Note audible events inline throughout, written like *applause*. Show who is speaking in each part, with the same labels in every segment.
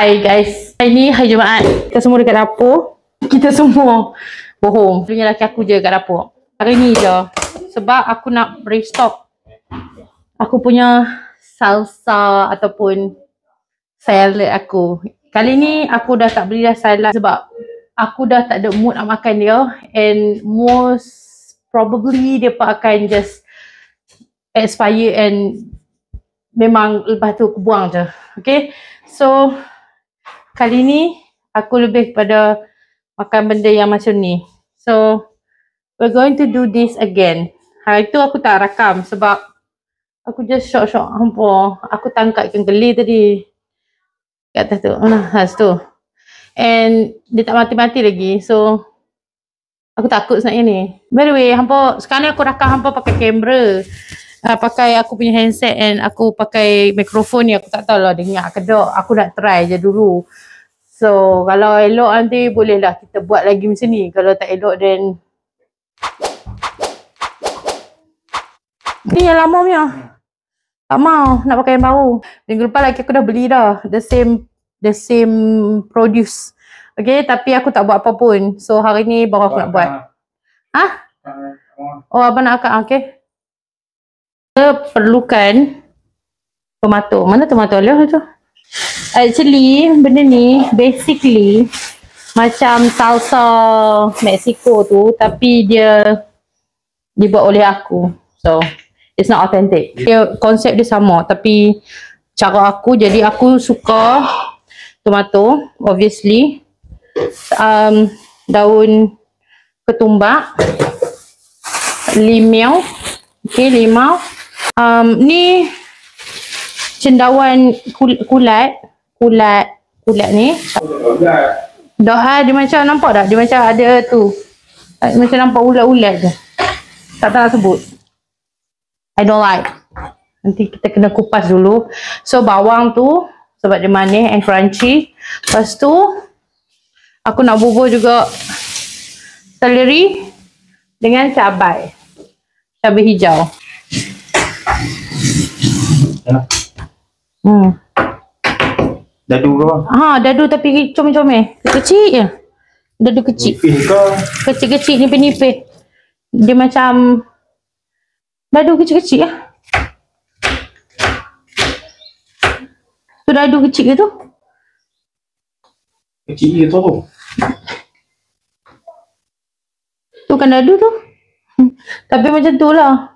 Speaker 1: Hai guys. Hari ni hari Jumaat. Kita semua dekat dapur. Kita semua bohong. Punya laki aku je dekat dapur. Hari ni je. Sebab aku nak restock. Aku punya salsa ataupun salad aku. Kali ni aku dah tak beli dah salad sebab aku dah tak ada mood nak makan dia. And most probably dia pun akan just expire and memang lepas tu aku buang je. Okay. So kali ni aku lebih pada makan benda yang macam ni. So we're going to do this again. Hari tu aku tak rakam sebab aku just shock-shock. Hampa, aku tangkap ikan geli tadi. Kat atas tu. Nah, tu. And dia tak mati-mati lagi. So aku takut sebenarnya ni. By the way, hampa sekarang ni aku rakam hampa pakai kamera. Uh, pakai aku punya handset and aku pakai mikrofon ni aku tak tahu lah dengar ke tak aku nak try je dulu So kalau elok nanti bolehlah kita buat lagi macam ni. Kalau tak elok then Ni yang lama punya. Tak mau nak pakai yang baru. Minggu lepas lagi aku dah beli dah. The same the same produce. Okay, tapi aku tak buat apa pun. So hari ni baru aku nak buat. Ha? Oh, apa nak akak. Okay. Kita perlukan tomato. Mana tomato? Lihat tu. Actually, benda ni basically macam salsa Mexico tu tapi dia dibuat oleh aku. So, it's not authentic. Dia, konsep dia sama tapi cara aku jadi aku suka tomato obviously um, daun ketumbak limau okay limau um, ni cendawan kul- kulat ulat ulat ni dah ha, dia macam nampak tak dia macam ada tu eh, macam nampak ulat-ulat je tak tahu sebut I don't like nanti kita kena kupas dulu so bawang tu sebab dia manis and crunchy lepas tu aku nak bubur juga celery dengan cabai cabai hijau hmm. Dadu ke apa? Ha, dadu tapi comel-comel. Kecil je. Dadu kecil. Nipis ke? Kecil-kecil nipis-nipis. Dia macam dadu kecil-kecil lah. Tu dadu kecil ke tu? Kecil ke tu? Tu kan dadu tu. Tapi macam tu lah.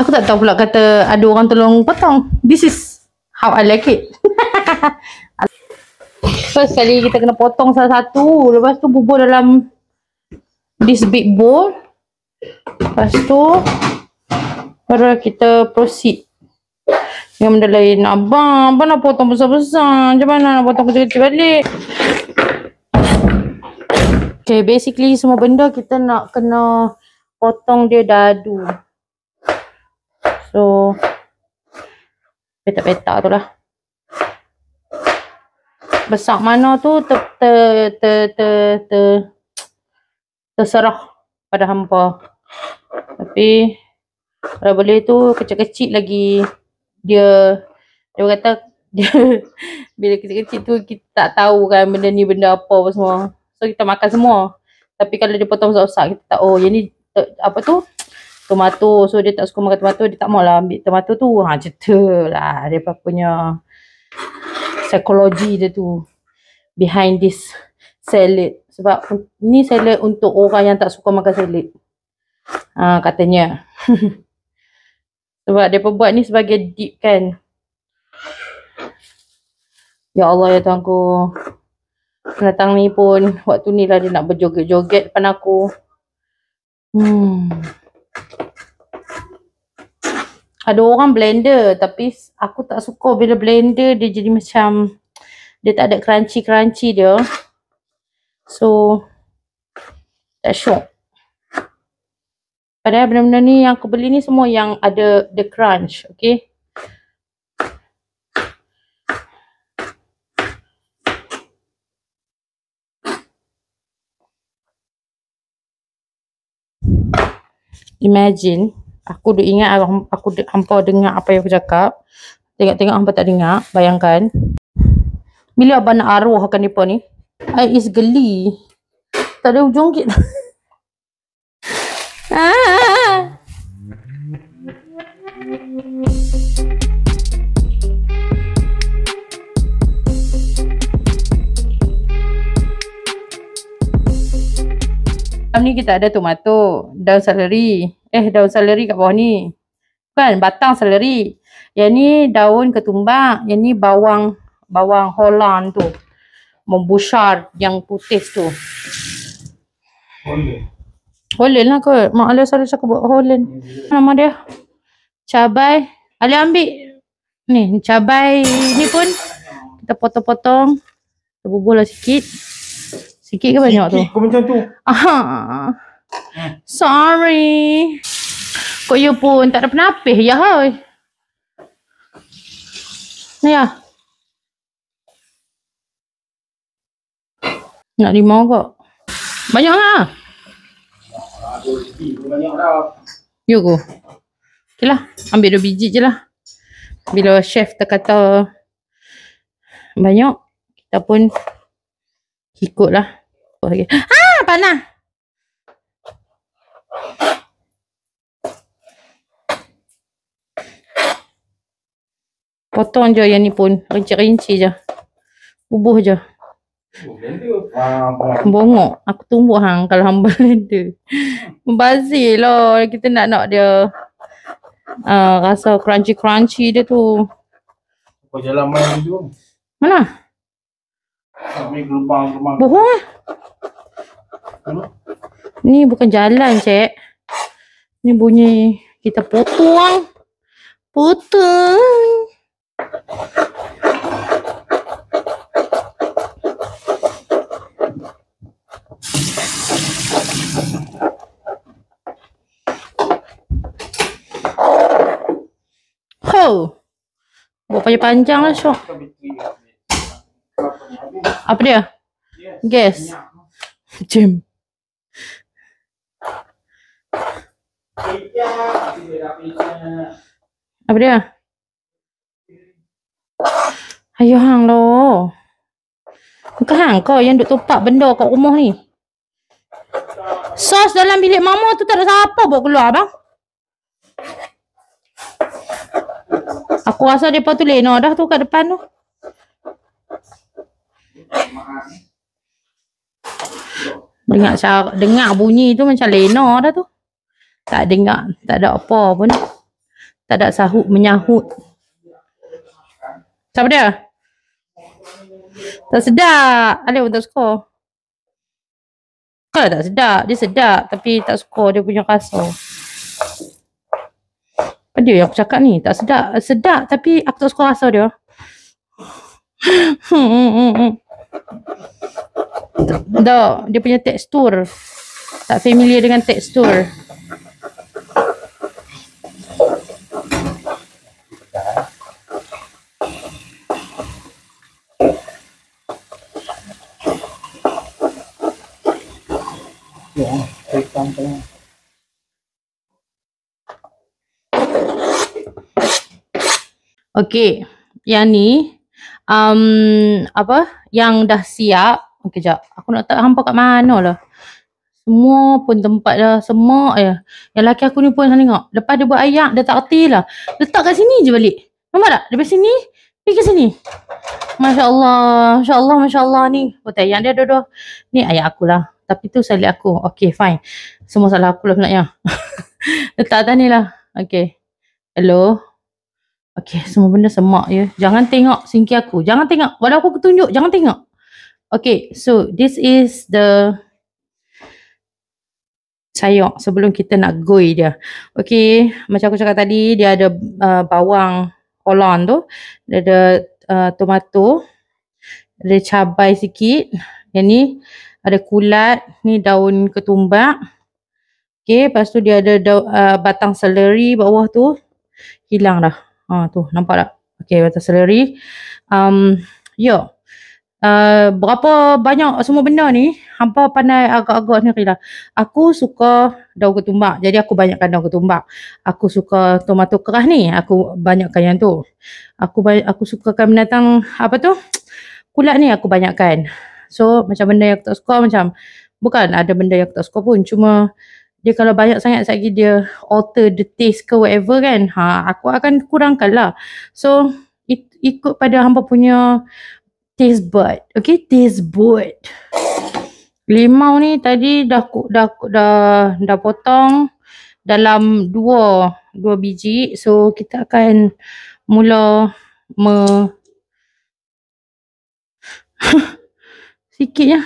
Speaker 1: Aku tak tahu pula kata ada orang tolong potong. This is how I like it. *laughs* First kali kita kena potong satu-satu. Lepas tu bubur dalam this big bowl. Lepas tu baru kita proceed yang benda lain. Abang, abang nak potong besar-besar. Macam mana nak potong kecil-kecil balik? Okay, basically semua benda kita nak kena potong dia dadu. So, peta-peta tu lah. Besar mana tu ter, ter, ter, ter, ter, terserah pada hampa. Tapi kalau boleh tu kecil-kecil lagi dia dia kata dia *laughs* bila kecil-kecil tu kita tak tahu kan benda ni benda apa apa semua. So kita makan semua. Tapi kalau dia potong besar-besar kita tak oh yang ni apa tu tomato. So dia tak suka makan tomato, dia tak maulah ambil tomato tu. Ha lah. dia apa punya psikologi dia tu behind this salad. Sebab ni salad untuk orang yang tak suka makan salad. Ha, katanya. *laughs* sebab dia buat ni sebagai dip kan. Ya Allah ya Tuhan ku. Datang ni pun waktu ni lah dia nak berjoget-joget depan aku. Hmm. Ada orang blender tapi aku tak suka bila blender dia jadi macam dia tak ada crunchy-crunchy dia. So tak syok. Padahal benda-benda ni yang aku beli ni semua yang ada the crunch. Okay. imagine aku duk ingat aku, aku hampa dengar apa yang aku cakap tengok-tengok hampa tak dengar bayangkan bila abang nak arwahkan depa ni i is geli tak ada ujung kit *laughs* ah dalam ni kita ada tomato, daun celery. Eh, daun celery kat bawah ni. kan batang celery. Yang ni daun ketumbak. Yang ni bawang, bawang holland tu. Membusar yang putih tu. Holland. Holland lah kot. Mak Alia selalu cakap buat holland. mm Nama dia. Cabai. Alia ambil. Ni, cabai ni pun. Kita potong-potong. Terbubuhlah sikit. Sikit. Sikit ke banyak Sikit tu? Sikit macam tu. *laughs* Aha. Hmm. Sorry. Kok you pun tak ada penapih ya hoi. Ni ya. Nak lima kok. Banyak lah. Banyak lah. You go. Okay lah. Ambil dua biji je lah. Bila chef terkata banyak, kita pun ikutlah lagi. Ah, panah. Potong je yang ni pun. Rinci-rinci je. Bubuh je. Bongok. Aku tunggu hang kalau hang *laughs* blender. Membazir lah. Kita nak nak dia uh, rasa crunchy-crunchy dia tu. Kau jalan main dulu. Mana? Kami rumah. Bohong. Ah. Ini bukan jalan, Cek. Ini bunyi kita potong. Potong. Ho. bapaknya panjang lah, Sok. Apa dia? Guess. *laughs* Jim. Apa dia? Ayo hang lo. Kau hang kau yang duk tumpak benda kat rumah ni. Sos dalam bilik mama tu tak ada siapa buat keluar abang. Aku rasa depa tu Lena dah tu kat depan tu. Dengar syarat, dengar bunyi tu macam lena dah tu. Tak dengar, tak ada apa pun. Tak ada sahut menyahut. Siapa dia? Tak sedap. Alif pun tak suka. Kalau tak sedap, dia sedap tapi tak suka dia punya rasa. Apa dia yang aku cakap ni? Tak sedap. Sedap tapi aku tak suka rasa dia. *laughs* Hmm, hmm, hmm, tak, dia punya tekstur. Tak familiar dengan tekstur. Okey, yang ni um, apa yang dah siap Okay, jap. Aku nak tak hampa kat mana lah. Semua pun tempat dah. Semua ya. Yang lelaki aku ni pun tengok. Lepas dia buat ayam. dia tak kerti lah. Letak kat sini je balik. Nampak tak? Lepas sini, pergi ke sini. Masya Allah. Masya Allah, Masya Allah ni. Kata oh, ayak dia dua-dua. Ni ayak aku lah. Tapi tu salah aku. Okay, fine. Semua salah aku lah sebenarnya. *laughs* Letak atas ni lah. Okay. Hello. Okay, semua benda semak ya. Jangan tengok singki aku. Jangan tengok. Walau aku ketunjuk, jangan tengok. Okay, so this is the sayok sebelum kita nak goi dia. Okay, macam aku cakap tadi, dia ada uh, bawang holland tu. Dia ada uh, tomato. Ada cabai sikit. Yang ni ada kulat. Ni daun ketumbak. Okay, lepas tu dia ada uh, batang seleri bawah tu. Hilang dah. Ha tu nampak tak? Okay atas salary. Um, ya. Yeah. Uh, berapa banyak semua benda ni hampa pandai agak-agak ni lah aku suka daun ketumbak jadi aku banyakkan daun ketumbak aku suka tomato kerah ni aku banyakkan yang tu aku aku suka sukakan binatang apa tu kulat ni aku banyakkan so macam benda yang aku tak suka macam bukan ada benda yang aku tak suka pun cuma dia kalau banyak sangat sekejap dia alter the taste ke whatever kan ha, aku akan kurangkan lah so it, ikut pada hampa punya taste bud okay taste bud limau ni tadi dah dah dah dah, dah potong dalam dua dua biji so kita akan mula me *laughs* sikit ya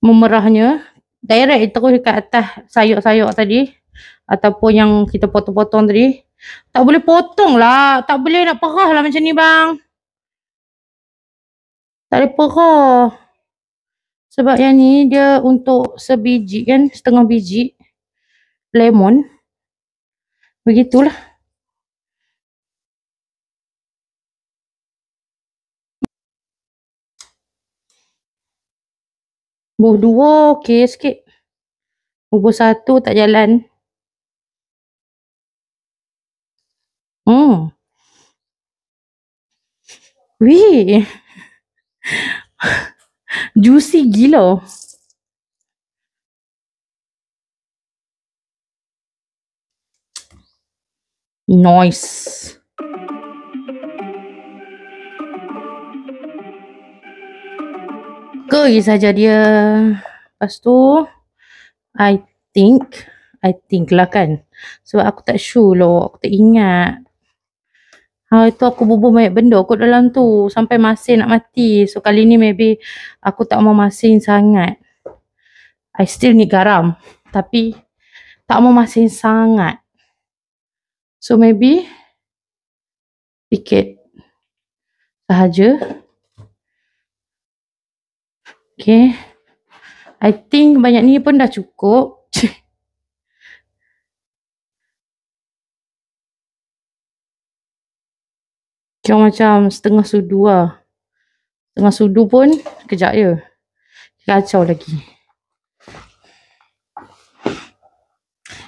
Speaker 1: memerahnya direct terus dekat atas sayur-sayur tadi ataupun yang kita potong-potong tadi tak boleh potong lah tak boleh nak perah lah macam ni bang tak boleh perah sebab yang ni dia untuk sebiji kan setengah biji lemon begitulah Nombor dua okey sikit. Nombor satu tak jalan. Hmm. Weh. *laughs* Juicy gila. Noise. pergi saja dia. Lepas tu I think I think lah kan. Sebab aku tak sure lho. Aku tak ingat. Ha, itu aku bubur banyak benda kot dalam tu. Sampai masin nak mati. So kali ni maybe aku tak mau masin sangat. I still need garam. Tapi tak mau masin sangat. So maybe sikit sahaja. Okay. I think banyak ni pun dah cukup. *laughs* Kira macam setengah sudu lah. Setengah sudu pun kejap je. Kacau lagi.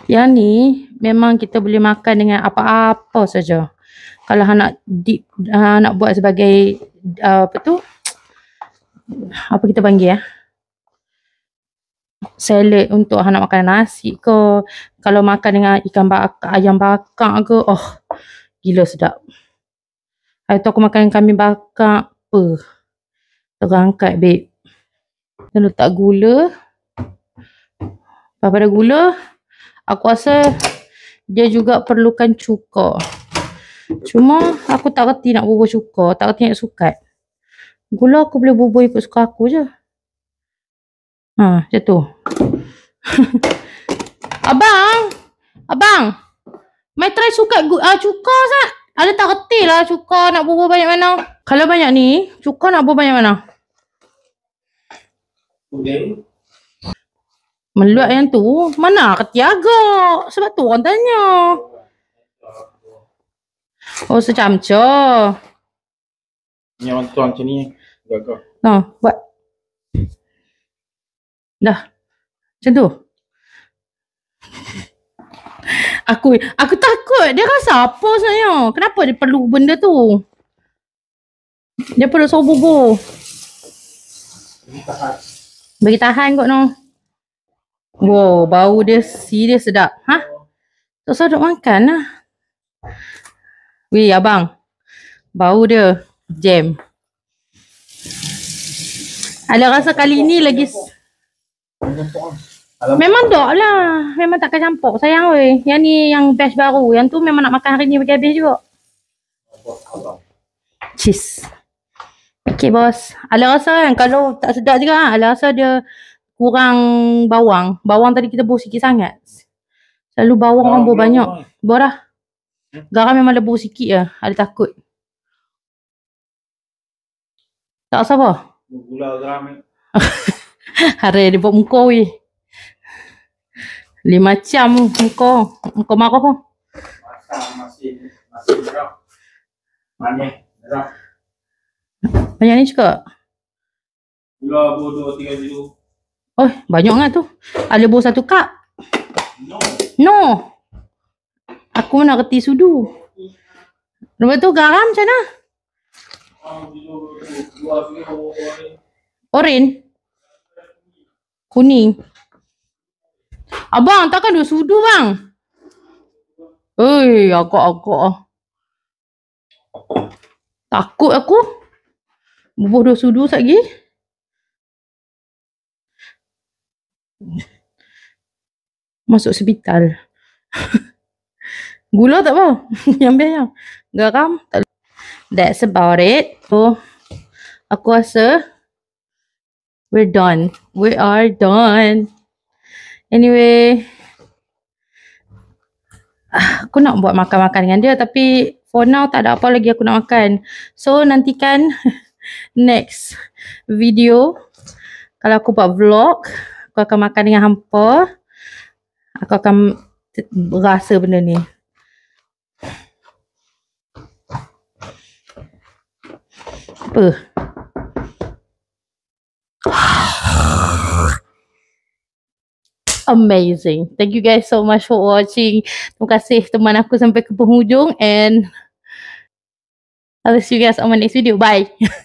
Speaker 1: Yang ni memang kita boleh makan dengan apa-apa saja. Kalau nak dip, nak buat sebagai uh, apa tu? apa kita panggil ya? Salad untuk anak makan nasi ke, kalau makan dengan ikan bakar, ayam bakar ke, oh gila sedap. Hari tu aku makan dengan kambing bakar, apa? Terangkat babe. Kita letak gula. Lepas ada gula, aku rasa dia juga perlukan cuka. Cuma aku tak reti nak bubur cuka, tak reti nak sukat. Gula aku boleh bubur ikut suka aku je. Ha, macam tu. *laughs* abang! Abang! Mai try suka uh, cuka sat. Ada tak reti lah cuka nak bubur banyak mana. Kalau banyak ni, cuka nak bubur banyak mana? Okay. Meluat yang tu, mana reti agak? Sebab tu orang tanya. Oh, secamca. Ni orang tuan macam ni. Gagah. Oh, buat. Dah. Macam tu. *laughs* aku aku takut. Dia rasa apa sebenarnya? Kenapa dia perlu benda tu? Dia perlu sobo bo. Bagi tahan kot no. Wow, bau dia serius sedap. Ha? Tak sedap duk makan lah. Weh, abang. Bau dia jam. Ada rasa kali ni lagi Memang tak lah Memang tak campur sayang oi Yang ni yang best baru Yang tu memang nak makan hari ni bagi habis juga Cheese Okay bos Ala rasa kan kalau tak sedap juga ah, Ala rasa dia kurang bawang Bawang tadi kita bawa sikit sangat Lalu bawang orang bawa banyak Bawa dah Garam memang lebur sikit lah Ada takut Tak apa gula garam hari *laughs* dia buat muka we lima macam muka muka mak aku banyak banyak ni cakap gula dua tiga 3 oh banyak ngat tu ada bo satu kap no no aku nak reti sudu lepas tu garam macam mana Orin Kuning Abang takkan dua sudu bang hei aku aku Takut aku Bubuh dua sudu sat lagi Masuk sepital *laughs* Gula tak apa *laughs* Yang biar yang Garam tak that's about it. So, aku rasa we're done. We are done. Anyway, aku nak buat makan-makan dengan dia tapi for now tak ada apa lagi aku nak makan. So, nantikan *laughs* next video. Kalau aku buat vlog, aku akan makan dengan hampa. Aku akan rasa benda ni. apa? Amazing. Thank you guys so much for watching. Terima kasih teman aku sampai ke penghujung and I'll see you guys on my next video. Bye. *laughs*